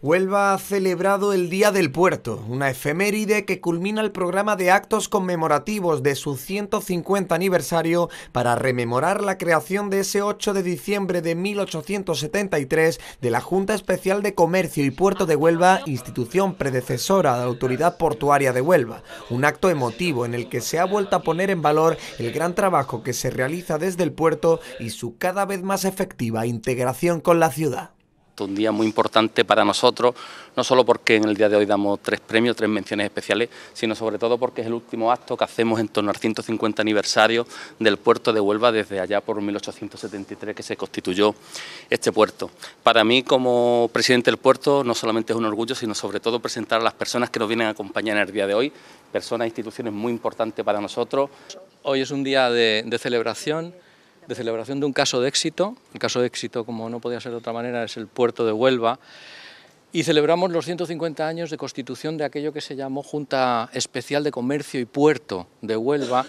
Huelva ha celebrado el Día del Puerto, una efeméride que culmina el programa de actos conmemorativos de su 150 aniversario para rememorar la creación de ese 8 de diciembre de 1873 de la Junta Especial de Comercio y Puerto de Huelva, institución predecesora de la Autoridad Portuaria de Huelva, un acto emotivo en el que se ha vuelto a poner en valor el gran trabajo que se realiza desde el puerto y su cada vez más efectiva integración con la ciudad un día muy importante para nosotros, no solo porque en el día de hoy damos tres premios, tres menciones especiales, sino sobre todo porque es el último acto que hacemos en torno al 150 aniversario del puerto de Huelva desde allá por 1873 que se constituyó este puerto. Para mí como presidente del puerto no solamente es un orgullo, sino sobre todo presentar a las personas que nos vienen a acompañar en el día de hoy, personas e instituciones muy importantes para nosotros. Hoy es un día de celebración de celebración de un caso de éxito. El caso de éxito, como no podía ser de otra manera, es el puerto de Huelva. Y celebramos los 150 años de constitución de aquello que se llamó Junta Especial de Comercio y Puerto de Huelva,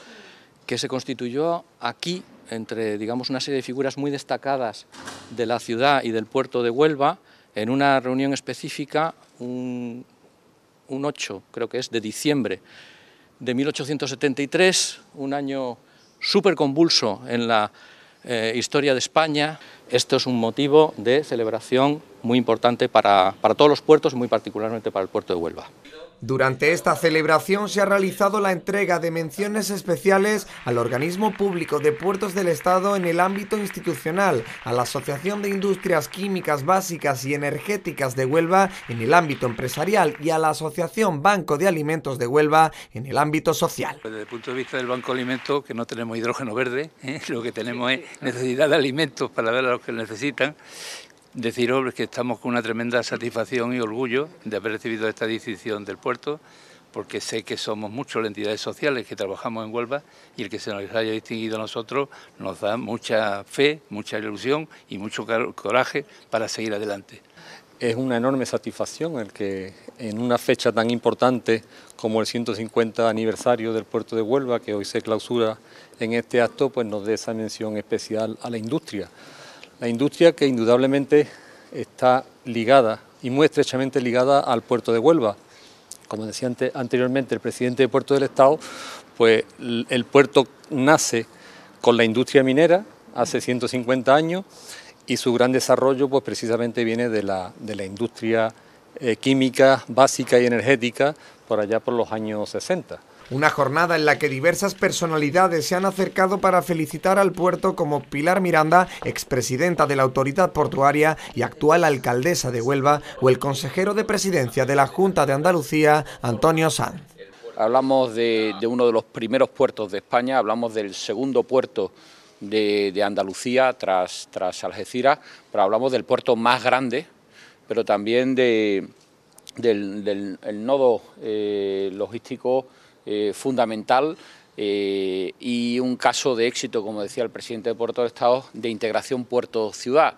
que se constituyó aquí entre digamos, una serie de figuras muy destacadas de la ciudad y del puerto de Huelva, en una reunión específica, un, un 8, creo que es, de diciembre de 1873, un año súper convulso en la eh, historia de España. Esto es un motivo de celebración muy importante para, todos los puertos muy particularmente para el puerto de Huelva. Durante esta celebración se ha realizado la entrega de menciones especiales al organismo público de puertos del Estado en el ámbito institucional, a la Asociación de Industrias Químicas Básicas y Energéticas de Huelva en el ámbito empresarial y a la Asociación Banco de Alimentos de Huelva en el ámbito social. Pues desde el punto de vista del Banco de Alimentos, que no tenemos hidrógeno verde, ¿eh? lo que tenemos es necesidad de alimentos para ver que necesitan. Deciros que estamos con una tremenda satisfacción y orgullo de haber recibido esta decisión del puerto, porque sé que somos muchos las entidades sociales que trabajamos en Huelva y el que se nos haya distinguido a nosotros nos da mucha fe, mucha ilusión y mucho coraje para seguir adelante. Es una enorme satisfacción el que en una fecha tan importante como el 150 aniversario del puerto de Huelva, que hoy se clausura en este acto, pues nos dé esa mención especial a la industria la industria que indudablemente está ligada y muy estrechamente ligada al puerto de Huelva. Como decía anteriormente el presidente de Puerto del Estado, pues el puerto nace con la industria minera hace 150 años y su gran desarrollo pues precisamente viene de la, de la industria eh, química básica y energética por allá por los años 60. Una jornada en la que diversas personalidades se han acercado para felicitar al puerto como Pilar Miranda, expresidenta de la Autoridad Portuaria y actual alcaldesa de Huelva, o el consejero de presidencia de la Junta de Andalucía, Antonio Sanz. Hablamos de, uno de los primeros puertos de España, hablamos del segundo puerto de, Andalucía tras, tras Algeciras, pero hablamos del puerto más grande, pero también de, del, nodo eh, logístico eh, fundamental eh, y un caso de éxito, como decía el presidente de Puerto de Estado, de integración puerto-ciudad.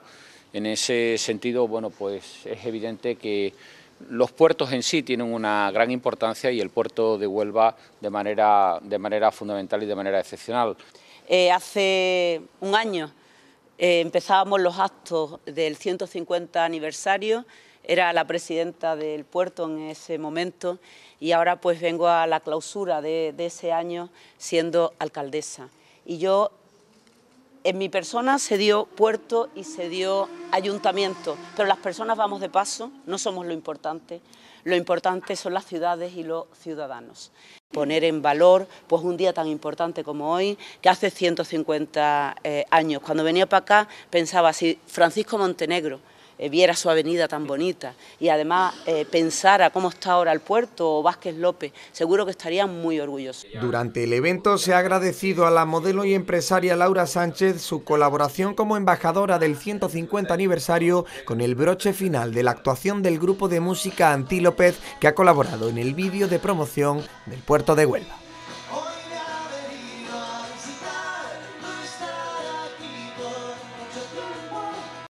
En ese sentido, bueno, pues es evidente que los puertos en sí tienen una gran importancia y el puerto de Huelva de manera, de manera fundamental y de manera excepcional. Eh, hace un año empezábamos los actos del 150 aniversario era la presidenta del puerto en ese momento y ahora pues vengo a la clausura de, ese año siendo alcaldesa. Y yo, en mi persona se dio puerto y se dio ayuntamiento, pero las personas vamos de paso, no somos lo importante, lo importante son las ciudades y los ciudadanos. Poner en valor pues, un día tan importante como hoy, que hace 150 eh, años. Cuando venía para acá pensaba, si Francisco Montenegro eh, viera su avenida tan bonita y además eh, pensara cómo está ahora el puerto o Vázquez López, seguro que estarían muy orgullosos. Durante el evento se ha agradecido a la modelo y empresaria Laura Sánchez su colaboración como embajadora del 150 aniversario con el broche final de la actuación del grupo de música López que ha colaborado en el vídeo de promoción del puerto de Huelva.